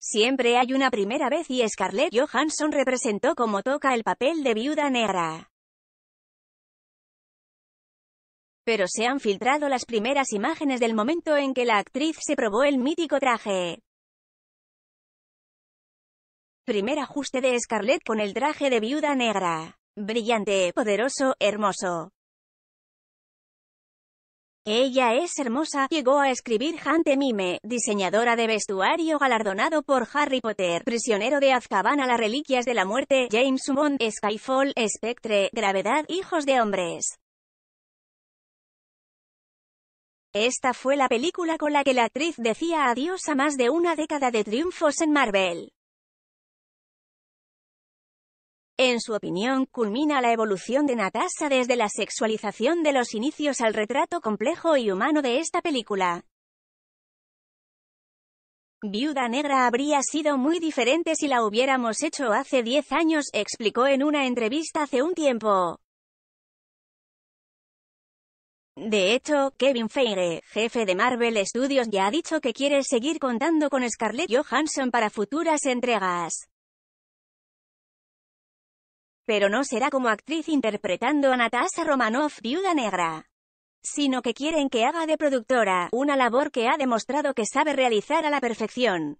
Siempre hay una primera vez y Scarlett Johansson representó como toca el papel de viuda negra. Pero se han filtrado las primeras imágenes del momento en que la actriz se probó el mítico traje. Primer ajuste de Scarlett con el traje de viuda negra. Brillante, poderoso, hermoso. Ella es hermosa, llegó a escribir Hante Mime, diseñadora de vestuario galardonado por Harry Potter, Prisionero de Azkaban a las Reliquias de la Muerte, James Bond, Skyfall, Spectre, Gravedad, Hijos de Hombres. Esta fue la película con la que la actriz decía adiós a más de una década de triunfos en Marvel. En su opinión, culmina la evolución de Natasha desde la sexualización de los inicios al retrato complejo y humano de esta película. Viuda Negra habría sido muy diferente si la hubiéramos hecho hace 10 años, explicó en una entrevista hace un tiempo. De hecho, Kevin Feige, jefe de Marvel Studios, ya ha dicho que quiere seguir contando con Scarlett Johansson para futuras entregas. Pero no será como actriz interpretando a Natasha Romanoff, viuda negra. Sino que quieren que haga de productora, una labor que ha demostrado que sabe realizar a la perfección.